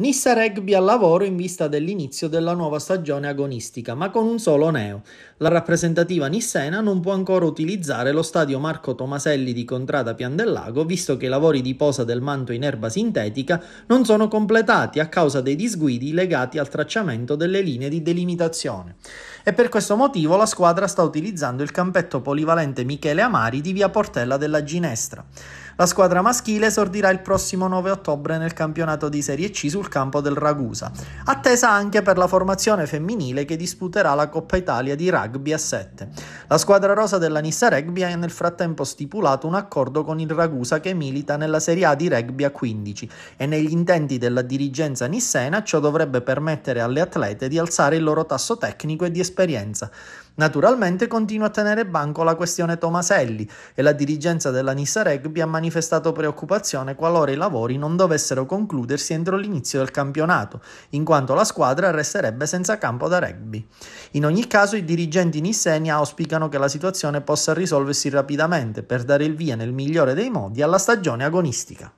Nissa Rugby al lavoro in vista dell'inizio della nuova stagione agonistica, ma con un solo neo. La rappresentativa nissena non può ancora utilizzare lo stadio Marco Tomaselli di Contrada Pian del Lago, visto che i lavori di posa del manto in erba sintetica non sono completati a causa dei disguidi legati al tracciamento delle linee di delimitazione. E per questo motivo la squadra sta utilizzando il campetto polivalente Michele Amari di via Portella della Ginestra. La squadra maschile esordirà il prossimo 9 ottobre nel campionato di Serie C sul campo del Ragusa, attesa anche per la formazione femminile che disputerà la Coppa Italia di rugby a 7. La squadra rosa della Nissa Rugby ha nel frattempo stipulato un accordo con il Ragusa che milita nella Serie A di rugby a 15 e negli intenti della dirigenza nissena ciò dovrebbe permettere alle atlete di alzare il loro tasso tecnico e di esperienza. Naturalmente continua a tenere banco la questione Tomaselli e la dirigenza della Nissa Rugby ha manifestato preoccupazione qualora i lavori non dovessero concludersi entro l'inizio del campionato, in quanto la squadra resterebbe senza campo da rugby. In ogni caso i dirigenti nisseni auspicano che la situazione possa risolversi rapidamente per dare il via nel migliore dei modi alla stagione agonistica.